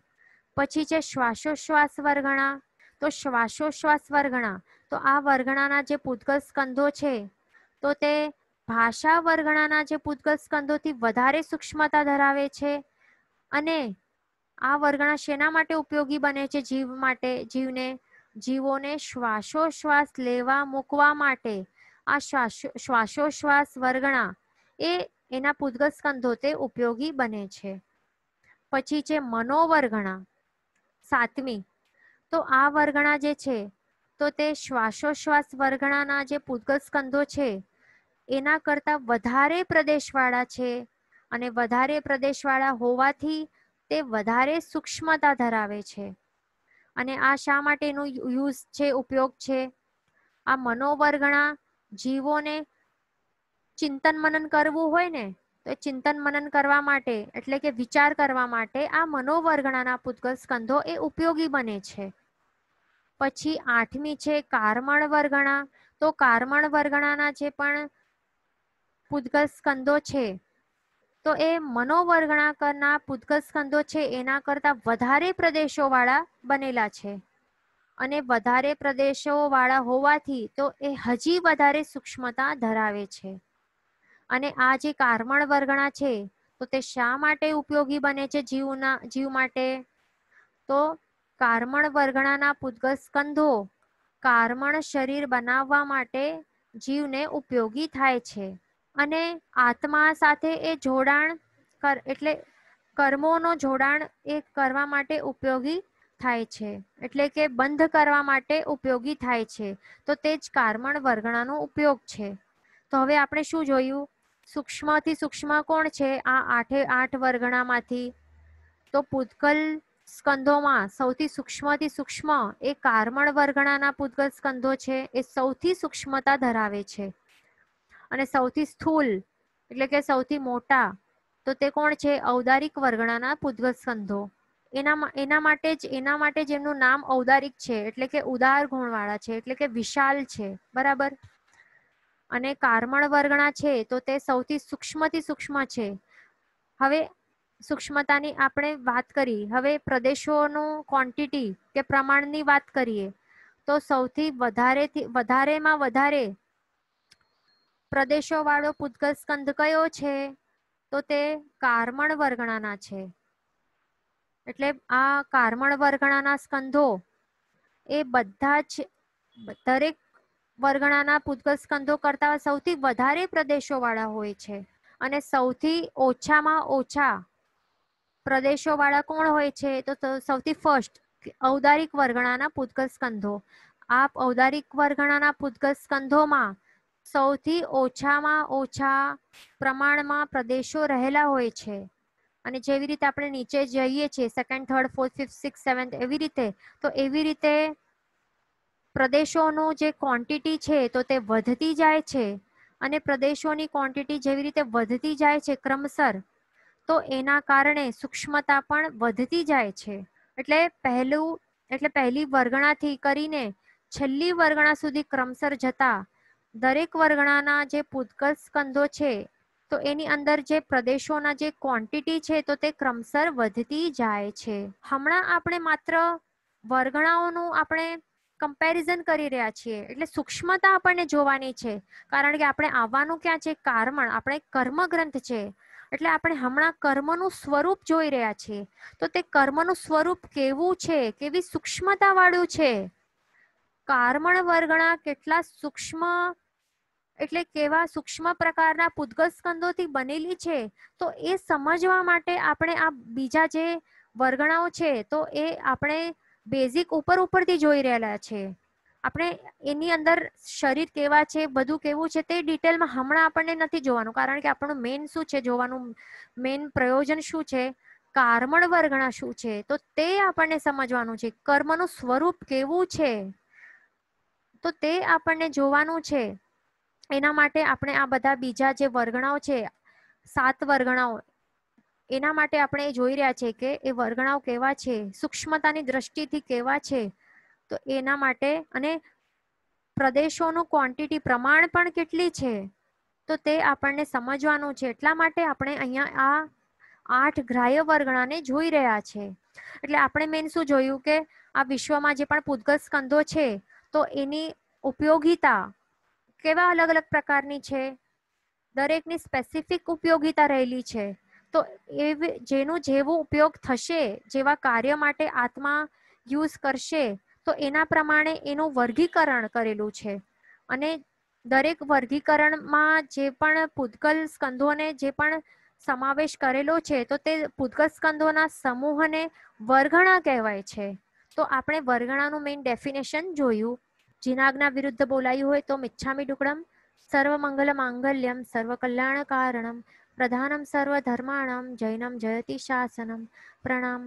પછી છે શ્વાસોશ્વાસ વર્ગણા તો શ્વાસોશ્વાસ વર્ગણા તો આ વર્ગણાના જે પૂતગલ સ્કંધો છે તો તે ભાષા વર્ગણાના જે પૂતગલ સ્કંદોથી વધારે સૂક્ષ્મતા ધરાવે છે અને આ વર્ગણા શેના માટે ઉપયોગી બને છે જીવ માટે જીવને જીવોને શ્વાસોશ્વાસ લેવા મૂકવા માટે આ શ્વાસોશ્વાસ વર્ગણા એ એના પૂતગલ સ્કંધો તે ઉપયોગી બને છે પછી છે મનોવર્ગણા સાતમી તો આ વર્ગણા જે છે તો તે શ્વાસોશ્વાસ વર્ગણાના જે પૂતગલ સ્કંધો છે એના કરતાં વધારે પ્રદેશવાળા છે અને વધારે પ્રદેશવાળા હોવાથી તે વધારે સૂક્ષ્મતા ધરાવે છે અને આ શા માટેનું યુઝ છે ઉપયોગ છે આ મનોવર્ગણા જીવોને ચિંતન મનન કરવું હોય ને તો એ ચિંતન મનન કરવા માટે એટલે કે વિચાર કરવા માટે આ મનોવર્ગણાના પૂતગલ સ્કંધો એ ઉપયોગી બને છે પછી આઠમી છે કારમણ વર્ગણા તો કારમણ વર્ગણાના જે પણ પૂદગલ સ્કંદો છે તો એ મનોવર્ગણાકરના પૂદગલ સ્કંદો છે એના કરતાં વધારે પ્રદેશોવાળા બનેલા છે અને વધારે પ્રદેશોવાળા હોવાથી તો એ હજી વધારે સૂક્ષ્મતા ધરાવે છે અને આ જે કારમણ વર્ગણા છે તો તે શા માટે ઉપયોગી બને છે જીવના જીવ માટે તો કારમણ વર્ગણાના પૂદગલ સ્કંધો કાર્મણ શરીર બનાવવા માટે જીવને ઉપયોગી થાય છે અને આત્મા સાથે એ જોડાણ કર એટલે કર્મોનો જોડાણ એ કરવા માટે ઉપયોગી થાય છે એટલે કે બંધ કરવા માટે ઉપયોગી થાય છે તો તે જ કારમણ વર્ગણાનો ઉપયોગ છે તો હવે આપણે શું જોયું સૂક્ષ્મથી સૂક્ષ્મ કોણ છે આ આઠે આઠ વર્ગણામાંથી તો પૂતકલ સ્કંધોમાં સૌથી સૂક્ષ્મથી સૂક્ષ્મ એ કારમણ વર્ગણાના પૂતકલ સ્કંધો છે એ સૌથી સૂક્ષ્મતા ધરાવે છે અને સૌથી સ્થૂલ એટલે કે સૌથી મોટા તો તે કોણ છે ઔદારિક વર્ગણાના પૂજગલ સંધો એના એના માટે જ એના માટે જેમનું નામ ઔદારિક છે એટલે કે ઉદાર ગુણવાળા છે એટલે કે વિશાલ છે બરાબર અને કાર્મણ વર્ગણા છે તો તે સૌથી સૂક્ષ્મથી સૂક્ષ્મ છે હવે સૂક્ષ્મતાની આપણે વાત કરી હવે પ્રદેશોનું ક્વોન્ટિટી કે પ્રમાણની વાત કરીએ તો સૌથી વધારેથી વધારેમાં વધારે પ્રદેશોવાળો પૂતગલ સ્કંદ કયો છે તો તે કારમણ વર્ગણાના છે એટલે આ કારમણ વર્ગણાના સ્કંધો એ બધા જ દરેક વર્ગણાના પૂતગલ સ્કંધો કરતાં સૌથી વધારે પ્રદેશોવાળા હોય છે અને સૌથી ઓછામાં ઓછા પ્રદેશોવાળા કોણ હોય છે તો સૌથી ફર્સ્ટ ઔદારિક વર્ગણાના પૂતગલ સ્કંધો આ ઔદારિક વર્ગણાના પૂતગલ સ્કંધોમાં સૌથી ઓછામાં ઓછા પ્રમાણમાં પ્રદેશો રહેલા હોય છે અને જેવી રીતે આપણે નીચે જઈએ છીએ second third fourth fifth six seventh એવી રીતે તો એવી રીતે પ્રદેશોનું જે ક્વોન્ટિટી છે તો તે વધતી જાય છે અને પ્રદેશોની ક્વોન્ટિટી જેવી રીતે વધતી જાય છે ક્રમસર તો એના કારણે સૂક્ષ્મતા પણ વધતી જાય છે એટલે પહેલું એટલે પહેલી વર્ગણાથી કરીને છેલ્લી વર્ગણા સુધી ક્રમસર જતા દરેક વર્ગણાના જે ભૂતકળ સ્કંધો છે તો એની અંદર જે પ્રદેશોના જે ક્વોન્ટિટી છે તો તે ક્રમસર વધતી જાય છે હમણાં આપણે માત્ર વર્ગણાઓનું આપણે કમ્પેરિઝન કરી રહ્યા છીએ એટલે સૂક્ષ્મતા આપણને જોવાની છે કારણ કે આપણે આવવાનું ક્યાં છે કારમણ આપણે કર્મ ગ્રંથ છે એટલે આપણે હમણાં કર્મનું સ્વરૂપ જોઈ રહ્યા છીએ તો તે કર્મનું સ્વરૂપ કેવું છે કેવી સૂક્ષ્મતાવાળું છે કારમણ વર્ગણા કેટલા સૂક્ષ્મ એટલે કેવા સૂક્ષ્મ પ્રકારના પૂતગલ સ્કંદોથી બનેલી છે તો એ સમજવા માટે આપણે આ બીજા જે વર્ગણાઓ છે તો એ આપણે બેઝિક ઉપર ઉપરથી જોઈ રહેલા છે આપણે એની અંદર શરીર કેવા છે બધું કેવું છે તે ડિટેલમાં હમણાં આપણને નથી જોવાનું કારણ કે આપણું મેઇન શું છે જોવાનું મેઇન પ્રયોજન શું છે કાર્મણ વર્ગણા શું છે તો તે આપણને સમજવાનું છે કર્મનું સ્વરૂપ કેવું છે તો તે આપણને જોવાનું છે એના માટે આપણે આ બધા બીજા જે વર્ગણાઓ છે સાત વર્ગણાઓ એના માટે આપણે જોઈ રહ્યા છે કે એ વર્ગણાઓ કેવા છે સૂક્ષ્મતાની દ્રષ્ટિથી કેવા છે તો એના માટે અને પ્રદેશોનું ક્વોન્ટિટી પ્રમાણ પણ કેટલી છે તો તે આપણને સમજવાનું છે એટલા માટે આપણે અહીંયા આ આઠ ગ્રાહ્ય વર્ગણાને જોઈ રહ્યા છે એટલે આપણે મેન શું જોયું કે આ વિશ્વમાં જે પણ પૂદગલ સ્કંધો છે તો એની ઉપયોગિતા કેવા અલગ અલગ પ્રકારની છે દરેકની સ્પેસિફિક ઉપયોગિતા રહેલી છે તો એ જેનો જેવો ઉપયોગ થશે જેવા કાર્ય માટે આત્મા યુઝ કરશે તો એના પ્રમાણે એનું વર્ગીકરણ કરેલું છે અને દરેક વર્ગીકરણમાં જે પણ પૂતગલ સ્કંધોને જે પણ સમાવેશ કરેલો છે તો તે પૂતગલ સ્કંધોના સમૂહને વર્ગણા કહેવાય છે તો આપણે વર્ગણાનું મેઇન ડેફિનેશન જોયું જીનાગના વિરુદ્ધ બોલાયું હોય તો મિચ્છામી ડુકડમ સર્વમંગલ માંગલ્યમ સર્વકલ્યાણકારણમ પ્રધાનમ સર્વ સર્વધર્માણમ જૈનમ જયતિ શાસનમ પ્રણામ